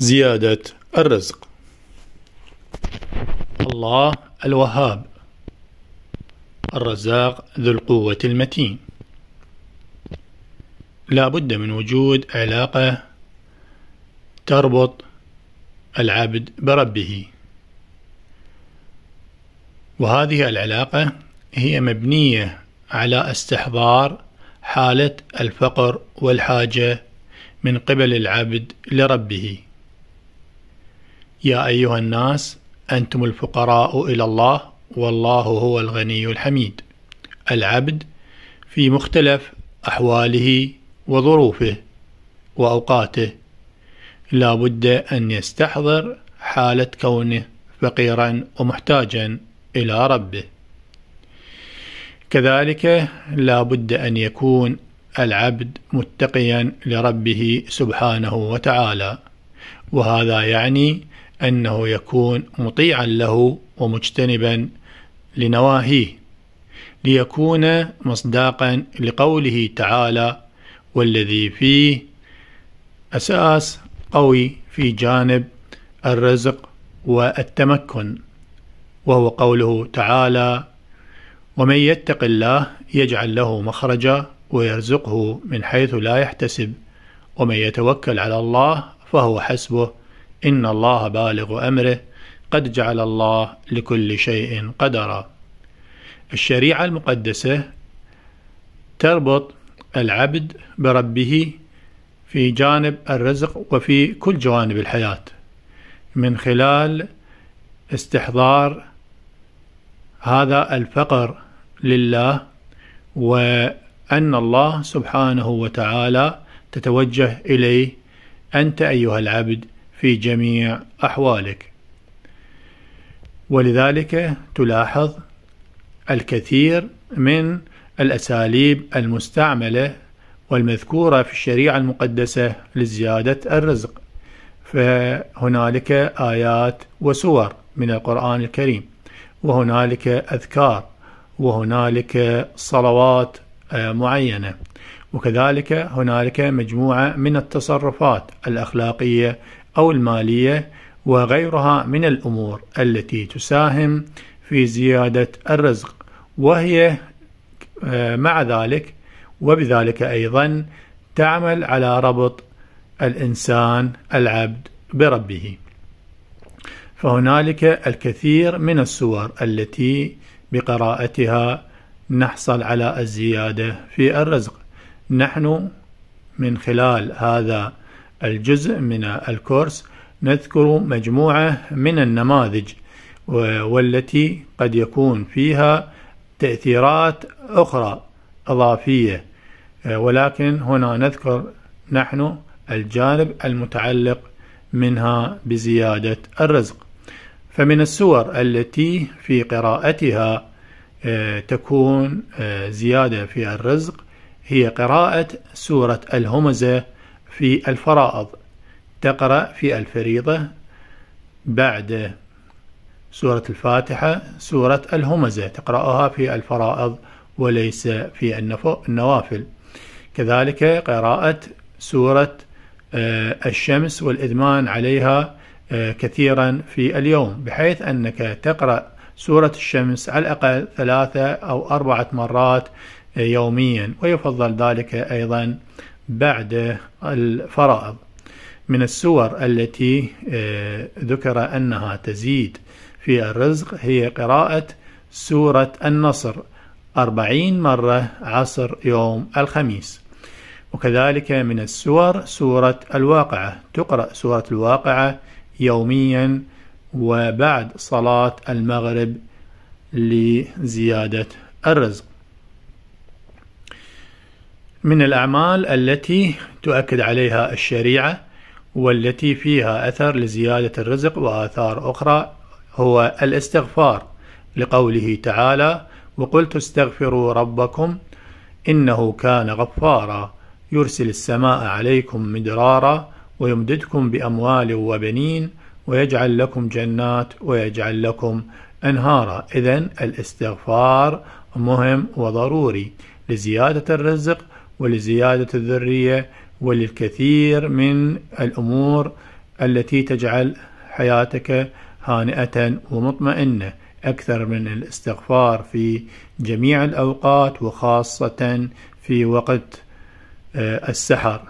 زيادة الرزق الله الوهاب الرزاق ذو القوة المتين لا بد من وجود علاقة تربط العبد بربه وهذه العلاقة هي مبنية على استحضار حالة الفقر والحاجة من قبل العبد لربه يا ايها الناس انتم الفقراء الى الله والله هو الغني الحميد العبد في مختلف احواله وظروفه واوقاته لا بد ان يستحضر حاله كونه فقيرا ومحتاجا الى ربه كذلك لا بد ان يكون العبد متقيا لربه سبحانه وتعالى وهذا يعني انه يكون مطيعا له ومجتنبا لنواهيه ليكون مصداقا لقوله تعالى والذي فيه اساس قوي في جانب الرزق والتمكن وهو قوله تعالى ومن يتق الله يجعل له مخرجا ويرزقه من حيث لا يحتسب ومن يتوكل على الله فهو حسبه إن الله بالغ أمره قد جعل الله لكل شيء قدرا الشريعة المقدسة تربط العبد بربه في جانب الرزق وفي كل جوانب الحياة من خلال استحضار هذا الفقر لله وأن الله سبحانه وتعالى تتوجه إليه أنت أيها العبد في جميع أحوالك ولذلك تلاحظ الكثير من الأساليب المستعملة والمذكورة في الشريعة المقدسة لزيادة الرزق فهنالك آيات وسور من القرآن الكريم وهنالك أذكار وهنالك صلوات آه، معينة وكذلك هنالك مجموعة من التصرفات الأخلاقية أو المالية وغيرها من الأمور التي تساهم في زيادة الرزق وهي آه، مع ذلك وبذلك أيضا تعمل على ربط الإنسان العبد بربه فهنالك الكثير من السور التي بقراءتها نحصل على الزيادة في الرزق نحن من خلال هذا الجزء من الكورس نذكر مجموعة من النماذج والتي قد يكون فيها تأثيرات أخرى إضافية آه، ولكن هنا نذكر نحن الجانب المتعلق منها بزيادة الرزق فمن السور التي في قراءتها آه، تكون آه، زيادة في الرزق هي قراءة سورة الهمزة في الفرائض تقرأ في الفريضة بعد سورة الفاتحة سورة الهمزة تقرأها في الفرائض وليس في النوافل كذلك قراءة سورة آه، الشمس والإدمان عليها آه، كثيرا في اليوم بحيث أنك تقرأ سورة الشمس على الأقل ثلاثة أو أربعة مرات آه، يوميا ويفضل ذلك أيضا بعد الفرائض من السور التي آه، ذكر أنها تزيد في الرزق هي قراءة سورة النصر أربعين مرة عصر يوم الخميس وكذلك من السور سورة الواقعة تقرأ سورة الواقعة يوميا وبعد صلاة المغرب لزيادة الرزق من الأعمال التي تؤكد عليها الشريعة والتي فيها أثر لزيادة الرزق وآثار أخرى هو الاستغفار لقوله تعالى وقلت استغفروا ربكم إنه كان غفارا يرسل السماء عليكم مدرارا ويمددكم بأموال وبنين ويجعل لكم جنات ويجعل لكم أنهارا إذا الاستغفار مهم وضروري لزيادة الرزق ولزيادة الذرية وللكثير من الأمور التي تجعل حياتك هانئة ومطمئنة أكثر من الاستغفار في جميع الأوقات وخاصة في وقت آه، السحر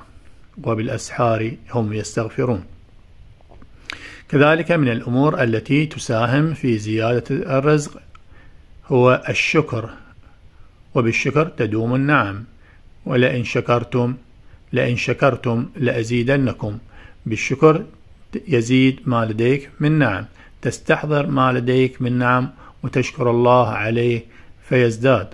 وبالأسحار هم يستغفرون كذلك من الأمور التي تساهم في زيادة الرزق هو الشكر وبالشكر تدوم النعم ولئن شكرتم لئن شكرتم لأزيدنكم بالشكر يزيد ما لديك من نعم تستحضر ما لديك من نعم وتشكر الله عليه فيزداد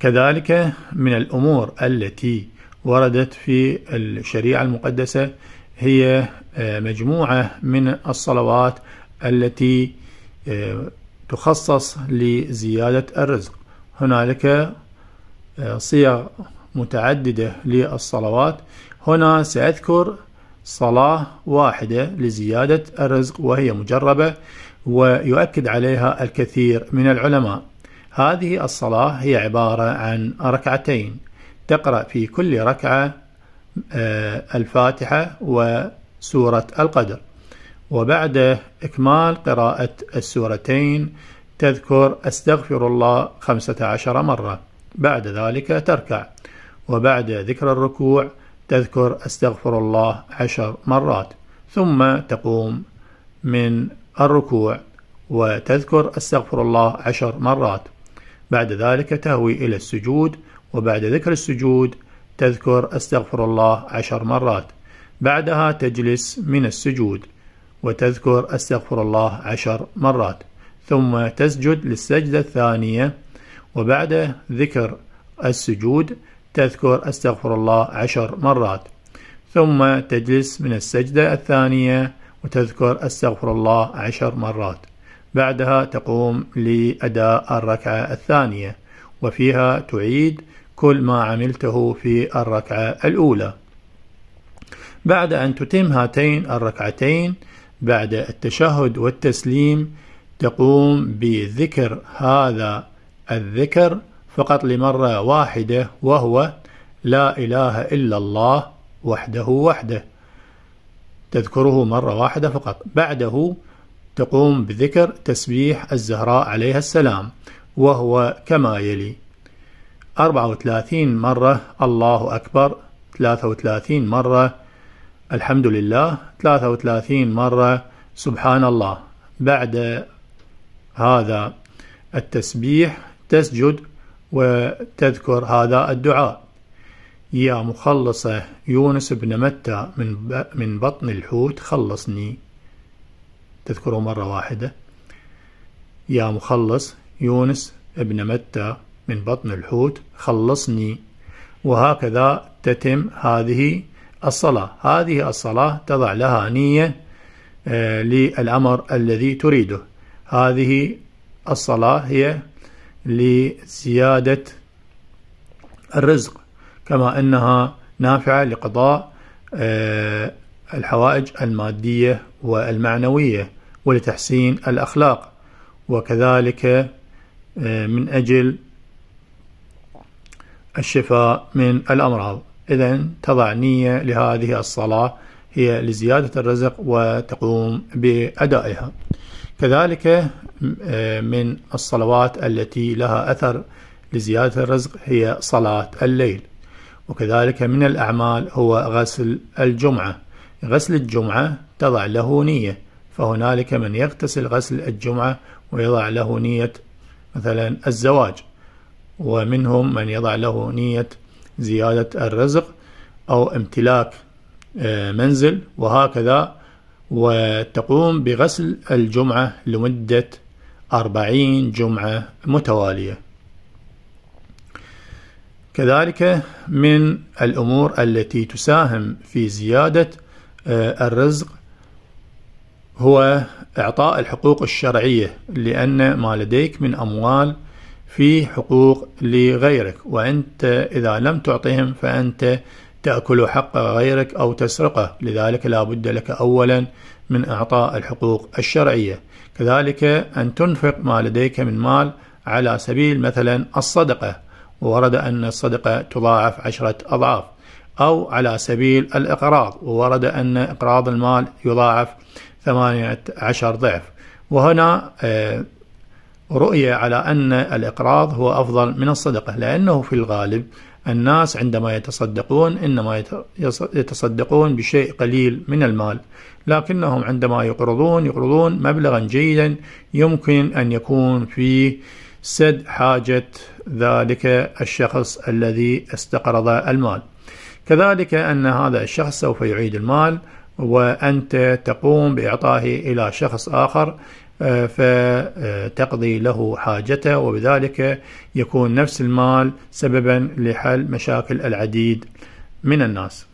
كذلك من الأمور التي وردت في الشريعة المقدسة هي آه، مجموعة من الصلوات التي آه، تخصص لزيادة الرزق هنالك آه، صيغ متعددة للصلوات هنا سأذكر صلاة واحدة لزيادة الرزق وهي مجربة ويؤكد عليها الكثير من العلماء هذه الصلاة هي عبارة عن ركعتين تقرأ في كل ركعة آه، الفاتحة وسورة القدر وبعد إكمال قراءة السورتين تذكر أستغفر الله خمسة عشر مرة بعد ذلك تركع وبعد ذكر الركوع تذكر استغفر الله عشر مرات ثم تقوم من الركوع وتذكر استغفر الله عشر مرات بعد ذلك تهوي إلى السجود وبعد ذكر السجود تذكر استغفر الله عشر مرات بعدها تجلس من السجود وتذكر استغفر الله عشر مرات ثم تسجد للسجدة الثانية وبعد ذكر السجود تذكر استغفر الله عشر مرات ثم تجلس من السجدة الثانية وتذكر استغفر الله عشر مرات بعدها تقوم لأداء الركعة الثانية وفيها تعيد كل ما عملته في الركعة الأولى بعد أن تتم هاتين الركعتين بعد التشهد والتسليم تقوم بذكر هذا الذكر فقط لمرة واحدة وهو لا إله إلا الله وحده وحده تذكره مرة واحدة فقط بعده تقوم بذكر تسبيح الزهراء عليها السلام وهو كما يلي 34 مرة الله أكبر 33 مرة الحمد لله 33 مرة سبحان الله بعد هذا التسبيح تسجد وتذكر هذا الدعاء يا مخلصة يونس بن متى من من بطن الحوت خلصني تذكره مرة واحدة يا مخلص يونس ابن متى من بطن الحوت خلصني وهكذا تتم هذه الصلاة هذه الصلاة تضع لها نية آه، للأمر الذي تريده هذه الصلاة هي لزيادة الرزق كما أنها نافعة لقضاء آه، الحوائج المادية والمعنوية ولتحسين الأخلاق وكذلك آه، من أجل الشفاء من الأمراض إذا تضع نية لهذه الصلاة هي لزيادة الرزق وتقوم بأدائها كذلك من الصلوات التي لها أثر لزيادة الرزق هي صلاة الليل وكذلك من الأعمال هو غسل الجمعة غسل الجمعة تضع له نية فهنالك من يغتسل غسل الجمعة ويضع له نية مثلا الزواج ومنهم من يضع له نية زيادة الرزق أو امتلاك آه، منزل وهكذا وتقوم بغسل الجمعة لمدة أربعين جمعة متوالية كذلك من الأمور التي تساهم في زيادة آه، الرزق هو إعطاء الحقوق الشرعية لأن ما لديك من أموال في حقوق لغيرك وأنت إذا لم تعطهم فأنت تأكل حق غيرك أو تسرقه لذلك لا بد لك أولا من إعطاء الحقوق الشرعية كذلك أن تنفق ما لديك من مال على سبيل مثلا الصدقة وورد أن الصدقة تضاعف عشرة أضعاف أو على سبيل الإقراض وورد أن إقراض المال يضاعف ثمانية عشر ضعف وهنا آه، رؤية على أن الإقراض هو أفضل من الصدقة لأنه في الغالب الناس عندما يتصدقون إنما يتصدقون بشيء قليل من المال لكنهم عندما يقرضون يقرضون مبلغا جيدا يمكن أن يكون في سد حاجة ذلك الشخص الذي استقرض المال كذلك أن هذا الشخص سوف يعيد المال وأنت تقوم بإعطائه إلى شخص آخر آه، فتقضي له حاجته وبذلك يكون نفس المال سببا لحل مشاكل العديد من الناس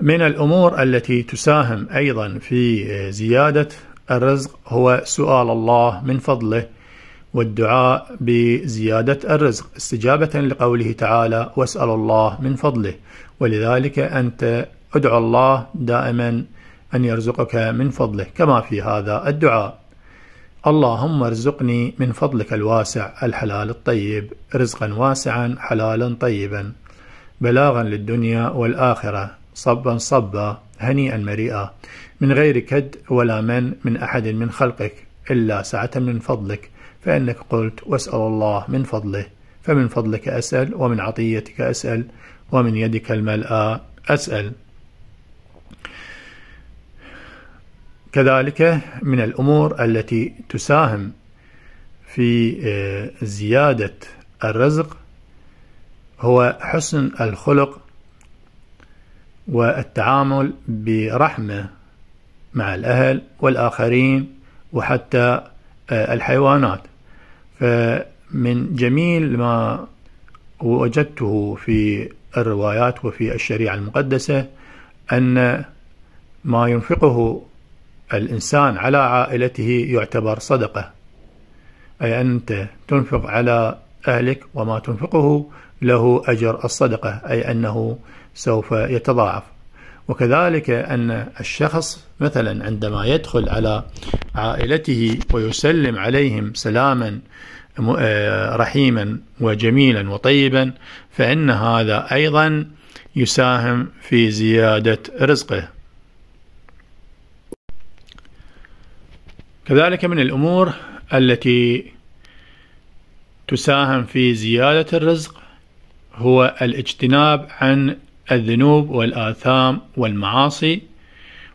من الأمور التي تساهم أيضا في آه، زيادة الرزق هو سؤال الله من فضله والدعاء بزيادة الرزق استجابة لقوله تعالى واسأل الله من فضله ولذلك أنت ادعو الله دائما أن يرزقك من فضله كما في هذا الدعاء اللهم ارزقني من فضلك الواسع الحلال الطيب رزقا واسعا حلالا طيبا بلاغا للدنيا والآخرة صبا صبا هنيئا مريئا من غير كد ولا من من أحد من خلقك إلا سعة من فضلك فإنك قلت واسأل الله من فضله فمن فضلك أسأل ومن عطيتك أسأل ومن يدك الملأى أسأل كذلك من الامور التي تساهم في آه، زياده الرزق هو حسن الخلق والتعامل برحمه مع الاهل والاخرين وحتى آه، الحيوانات فمن جميل ما وجدته في الروايات وفي الشريعه المقدسه ان ما ينفقه الإنسان على عائلته يعتبر صدقة أي أنت تنفق على أهلك وما تنفقه له أجر الصدقة أي أنه سوف يتضاعف وكذلك أن الشخص مثلا عندما يدخل على عائلته ويسلم عليهم سلاما آه، رحيما وجميلا وطيبا فإن هذا أيضا يساهم في زيادة رزقه كذلك من الأمور التي تساهم في زيادة الرزق هو الاجتناب عن الذنوب والآثام والمعاصي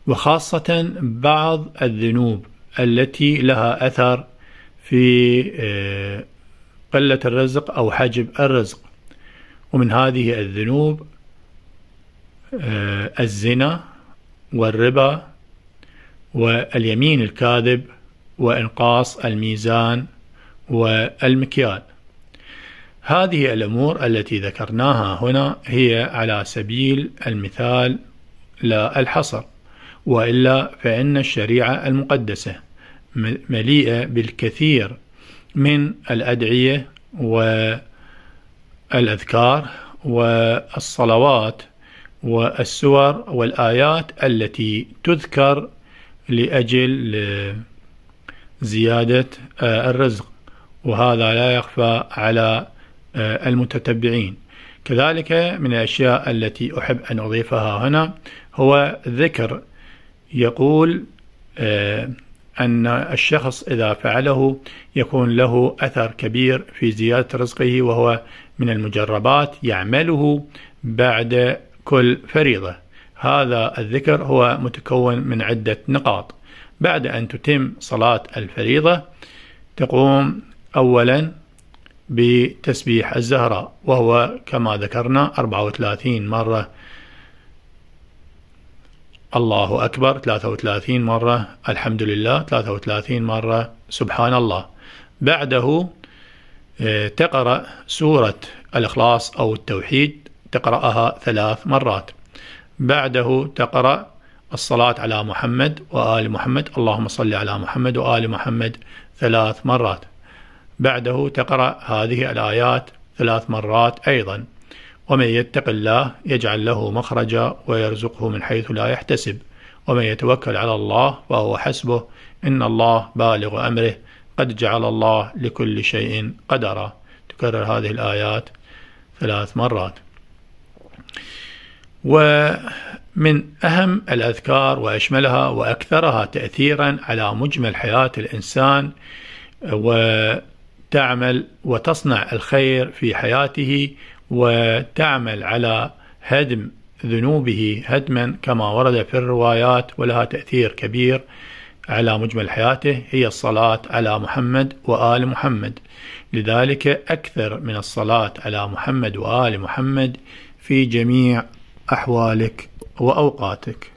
وخاصة بعض الذنوب التي لها أثر في آه، قلة الرزق أو حجب الرزق ومن هذه الذنوب آه، الزنا والربا واليمين الكاذب وإنقاص الميزان والمكيال هذه الأمور التي ذكرناها هنا هي على سبيل المثال لا الحصر وإلا فإن الشريعة المقدسة مليئة بالكثير من الأدعية والأذكار والصلوات والسور والآيات التي تذكر لأجل زيادة آه، الرزق وهذا لا يخفى على آه، المتتبعين كذلك من الأشياء التي أحب أن أضيفها هنا هو ذكر يقول آه، أن الشخص إذا فعله يكون له أثر كبير في زيادة رزقه وهو من المجربات يعمله بعد كل فريضة هذا الذكر هو متكون من عدة نقاط بعد أن تتم صلاة الفريضة تقوم أولا بتسبيح الزهراء وهو كما ذكرنا 34 مرة الله أكبر 33 مرة الحمد لله 33 مرة سبحان الله بعده آه، تقرأ سورة الإخلاص أو التوحيد تقرأها ثلاث مرات بعده تقرأ الصلاة على محمد وآل محمد اللهم صل على محمد وآل محمد ثلاث مرات بعده تقرأ هذه الآيات ثلاث مرات أيضا ومن يتق الله يجعل له مخرجا ويرزقه من حيث لا يحتسب ومن يتوكل على الله فهو حسبه إن الله بالغ أمره قد جعل الله لكل شيء قدرا تكرر هذه الآيات ثلاث مرات ومن أهم الأذكار وأشملها وأكثرها تأثيرا على مجمل حياة الإنسان وتعمل وتصنع الخير في حياته وتعمل على هدم ذنوبه هدما كما ورد في الروايات ولها تأثير كبير على مجمل حياته هي الصلاة على محمد وآل محمد لذلك أكثر من الصلاة على محمد وآل محمد في جميع أحوالك وأوقاتك